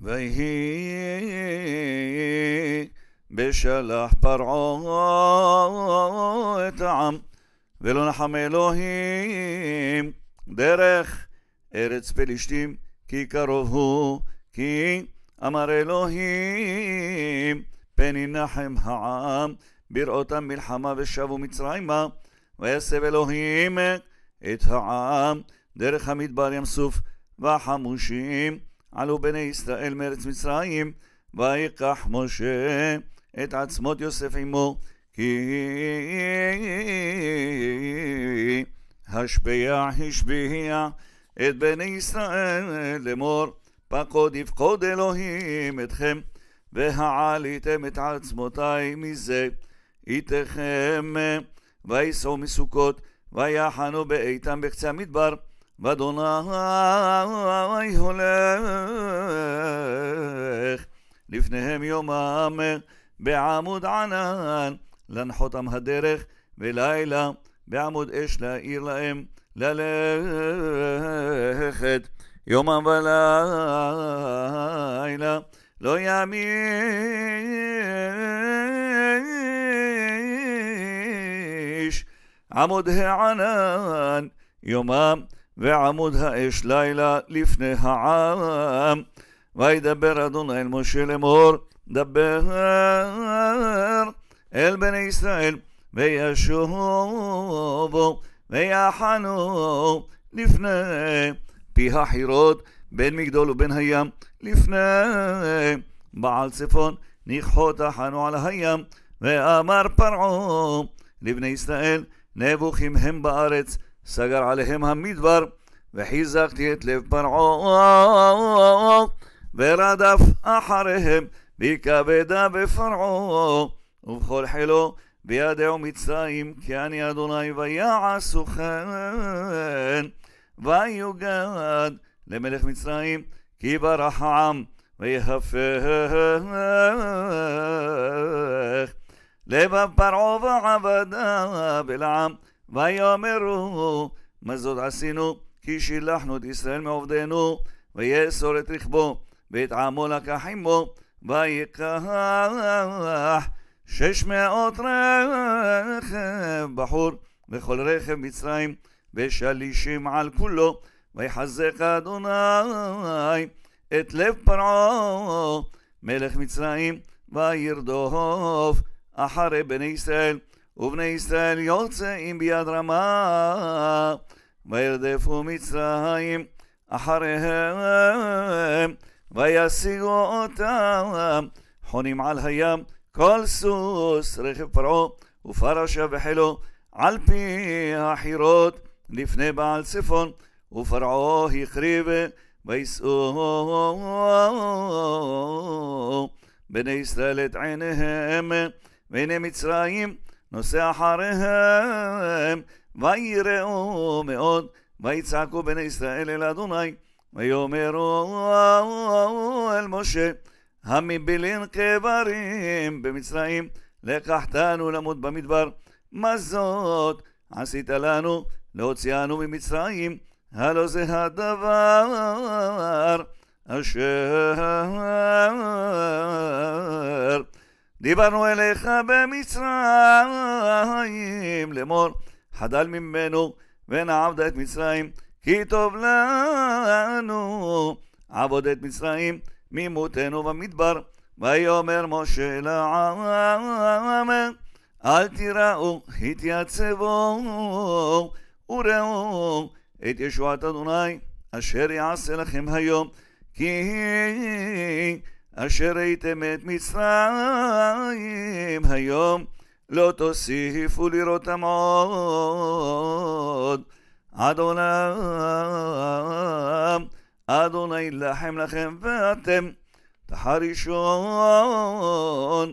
ויהי בשלח פרעה את העם, ולא נחם אלוהים דרך ארץ פלישתים, כי קרוב הוא, כי אמר אלוהים, פן ינחם העם בראותם מלחמה ושבו מצרימה, ויסב אלוהים את העם דרך המדבר ים סוף והחמושים עלו בני ישראל מארץ מצרים, ויקח משה את עצמות יוסף עמו, כי השפיע השביע את בני ישראל לאמור, פקוד יפקוד אלוהים אתכם, והעליתם את עצמותי מזה איתכם, וייסעו מסוכות, ויחנו באיתם בקצה המדבר. ואדוני הולך לפניהם יומם בעמוד ענן לנחותם הדרך ולילה בעמוד אש להאיר להם ללכת יומם ולילה לא יאמיש עמוד הענן יומם ועמוד האש לילה לפני העם. וידבר אדוני אל משה לאמור, דבר אל בני ישראל, וישובו ויחנו לפני פי החירות, בין מגדול ובין הים, לפני בעל צפון, ניחו תחנו על הים, ואמר פרעה לבני ישראל, נבוכים הם בארץ, سجر عليهم המדבר, וחיזקתי את לב פרעה, ורדף אחריהם בכבדה בפרעה, ובכל חילו בידעו מצרים, כי אני אדוני ויעשו כן, ויוגד למלך מצרים, כי ברח העם ויהפך. לבב פרעה ועבדיו אל העם ויאמרו מה זאת עשינו כי שילחנו את ישראל מעובדנו ויאסור את רכבו ואת עמו לקח עמו ויקח שש מאות רכב בחור וכל רכב מצרים ושלישים על כולו ויחזק אדוני את לב פרעה מלך מצרים וירדוף אחרי בני ישראל ובני ישראל יוצאים ביד רמה, וירדפו מצרים אחריהם, וישיגו אותם חונים על הים, כל סוס רכב פרעה ופרשה וחילו על פי החירות לפני בעל צפון, ופרעה הכריב, ויישאו בני ישראל את עיניהם, והנה מצרים נוסע אחריהם, ויראו מאוד, ויצעקו בני ישראל אל אדוני, ויאמרו אל משה, המבילין קברים במצרים, לקחתנו למות במדבר, מה זאת עשית לנו, להוציאנו ממצרים, הלא זה הדבר אשר דיברנו אליך במצרים, לאמור, חדל ממנו ונעבד את מצרים, כי טוב לנו עבוד את מצרים ממותנו במדבר. ויאמר משה לעם, אל תיראו, התייצבו, וראו את ישועת אדוני, אשר יעשה לכם היום, כי אשר ראיתם את מצרים היום לא תוסיפו לראותם עוד עד עולם אדוני ילחם לכם ואתם תחרישון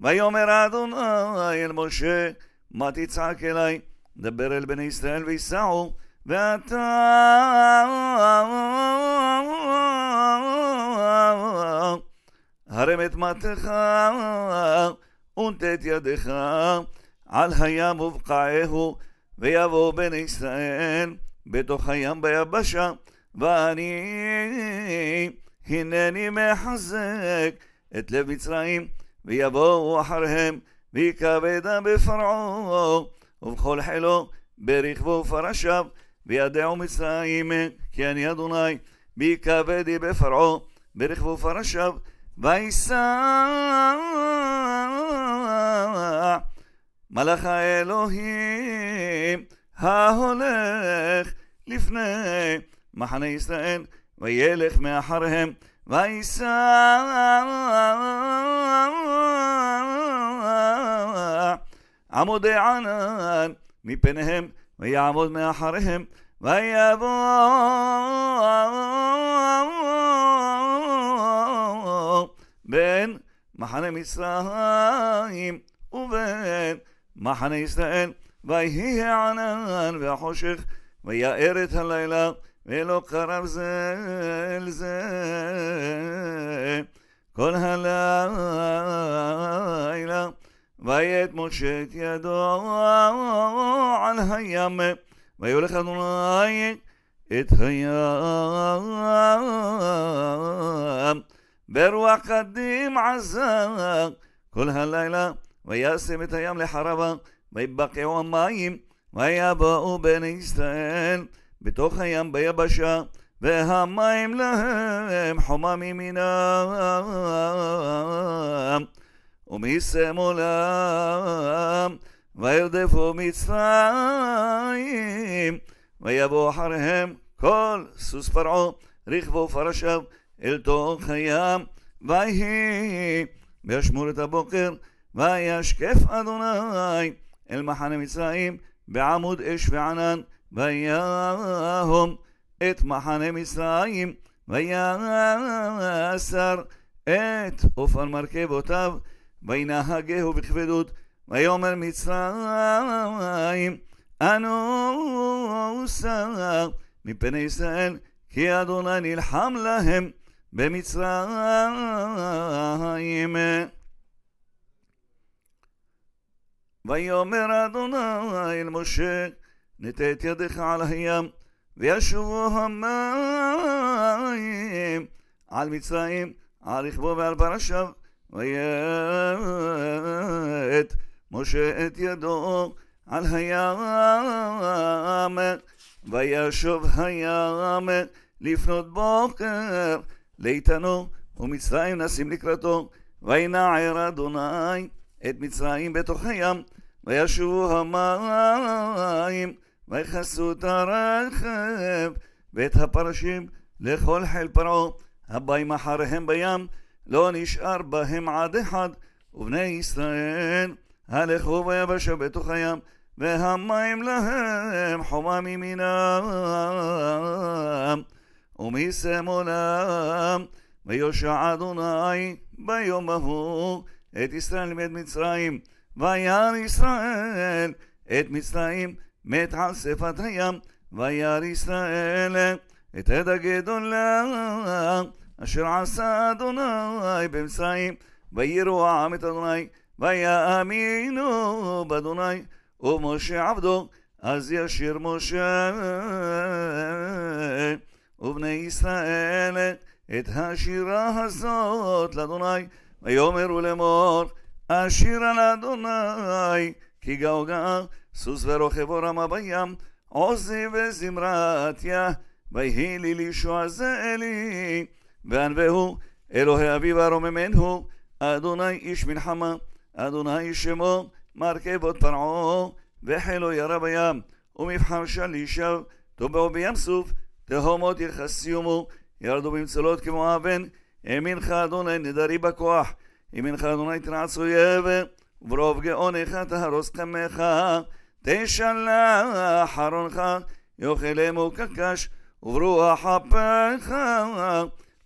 ויאמר אדוני אל משה מה תצעק אליי דבר אל בני ישראל ויסעו ואתה הרם את מטך ונטת ידך על הים ובקעהו ויבוא בן ישראל בתוך הים ביבשה ואני הנני מחזק את לב מצרים ויבואו אחריהם ויכבדה בפרעו ובכל חילו ברכבו ופרשיו וידעו מצרים כי אני אדוני ויכבדי בפרעו ברכבו ופרשיו ויסע מלאך האלוהים ההולך לפני מחנה ישראל וילך מאחריהם ויסע עמודי ענן מפניהם ויעמוד מאחריהם ויבוא בין מחנה מצרים ובין מחנה ישראל. ויהי הענן והחושך ויאר את הלילה ולא קרב זה אל זה כל הלילה ויית משה את ידו על הים ויולך אדוני את הים بروق قديم عزاق كل هالليلة وياسم تيام لحربا ويبقي ومايم ويبقوا بني إسرائيل بتوخ يام بيبشا והמים להם חומם ימינם ומשמאלם וירדפו מצרים ויבוא אחריהם כל סוס פרעה רכבו פרשיו אל תוך הים, ויהי וישמור את הבוקר, וישקף אדוני אל מחנה מצרים בעמוד אש וענן, ויהום את מחנה מצרים, ויסר את אופן מרכבותיו, וינהגהו בכבדות, ויאמר מצרים, אנו שר מפני ישראל, כי אדוני נלחם להם במצרים. ויאמר אדוני אל משה, נטה את ידיך על הים, וישובו המים על מצרים, על רכבו ועל פרשיו, ויית משה את ידו על הים, וישוב הים לפנות בוקר, לאיתנו, ומצרים נשים לקראתו, וינער אדוני את מצרים בתוך הים, וישובו המים, ויכסו את הרכב ואת הפרשים לכל חיל פרעה, הבאים אחריהם בים, לא נשאר בהם עד אחד, ובני ישראל הלכו ביבשה בתוך הים, והמים להם חומה ממינם. ומשם עולם, ויושע אדוני ביום ההוא את ישראל מאת מצרים, וירא ישראל את מצרים מת על שפת הים, וירא ישראל את עד הגדולה אשר עשה אדוני במצרים, ויראו העם את אדוני, ויאמינו באדוני, ומשה עבדו, אז ישיר משה ובני ישראל את השירה הזאת לאדוני, ויאמרו לאמור, השירה לאדוני, כי גאו גאו סוס ורוכב אורמה בים, עוזי וזמרתיה, ויהי לי לישוע זה אלי, וענבהו אלוהי אביו הרוממנו, אדוני איש מלחמה, אדוני שמו, מרכבות פרעה, וחילו ירה בים, ומבחר שלישיו, טובעו בים סוף, תהומות יחסיומו, ירדו במצלות כמו אבן, האמינך אדוני נדרי בכוח, האמינך אדוני תנעץ אויב, וברוב גאונך תהרוס חמך, תשלח ארונך, יאכלמו קקש, וברוח אפיך,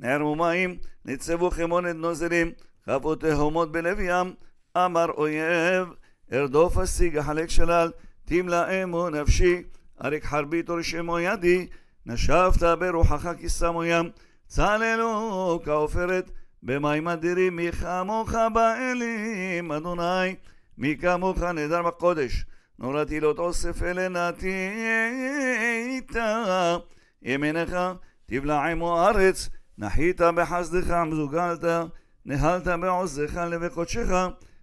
נערמו מים, ניצבו חמונת נוזלים, חפו תהומות בלב ים, אמר אויב, ארדוף אשיג אחלק שלל, תמלא אמו נפשי, אריק חרבי תורשמו ידי, נשבת ברוחך כשמו ים, צללו כעופרת, במים אדירים, מי כמוך באלים, אדוני, מי כמוך נדר בקודש, נורא תהילות אוסף אלנתית, ימיניך תבלע עמו ארץ, נחית בחסדך ומזוגלת, נהלת בעוזך לבי קודשך,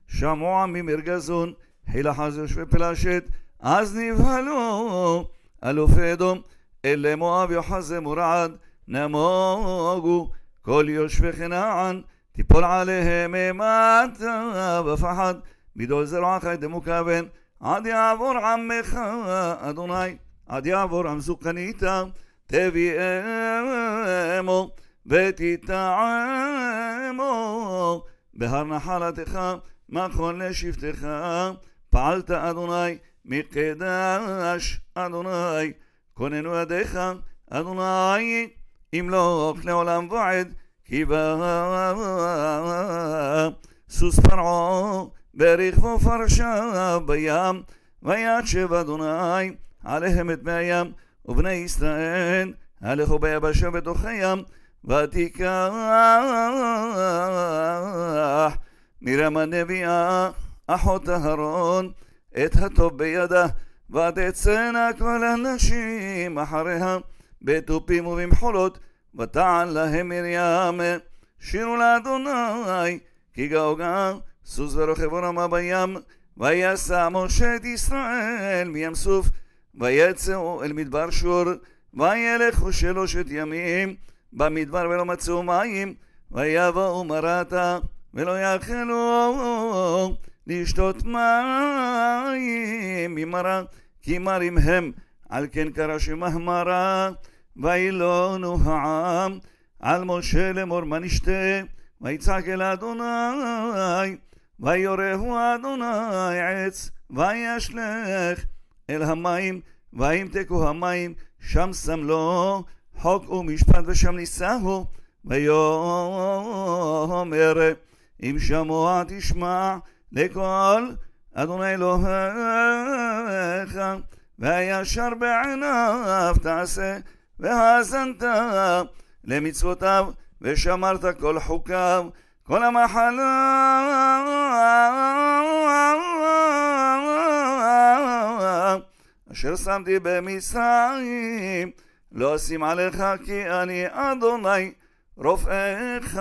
שמוע ממרגזון, חילה חזוש ופלשת, אז נבהלו אלופי אדום אלה מואב יוחז מורעד, נמוגו כל יושבי כנען, תיפול עליהם אימתה בפחד, גדול זרועך לא דמוכוון, עד יעבור עמך אדוני, עד יעבור עם זוכניתה, תביאמו ותטעמו, בהר נחלתך, מכון לשבתך, פעלת אדוני, מקדש אדוני כוננו ידיך, אדוני, לא ימלוך לעולם ועד, כי בא סוס פרעה, ברכבו פרשה בים, וישב אדוני עליהם את מי הים, ובני ישראל הלכו ביבשה בתוך הים, ותיקח מרים הנביאה, אחות אהרון, את הטוב בידה. ותצאנה כל הנשים אחריה בתופים ובמחולות ותעל להם מרים שירו לאדוני כי גאו סוס ורוכב ורמה בים ויסע משה את ישראל מים סוף ויצאו אל מדבר שור וילכו שלושת ימים במדבר ולא מצאו מים ויבואו מרתה ולא יאכלו לשתות מים ממרה, כי מרים הם, על כן קרא שמה מרה, ואילונו העם, על משה לאמור מה נשתה, ויצעק אל אדוני, ויורהו אדוני עץ, וישלך אל המים, וימתקו המים, שם שם לו חוק ומשפט ושם נישאו, ויאמר אם שמוע תשמע לכל אדוני אלוהיך, והישר בעיניו תעשה, והאזנת למצוותיו, ושמרת כל חוקיו, כל המחלה אשר שמתי במצרים, לא אשים עליך כי אני אדוני רופאיך.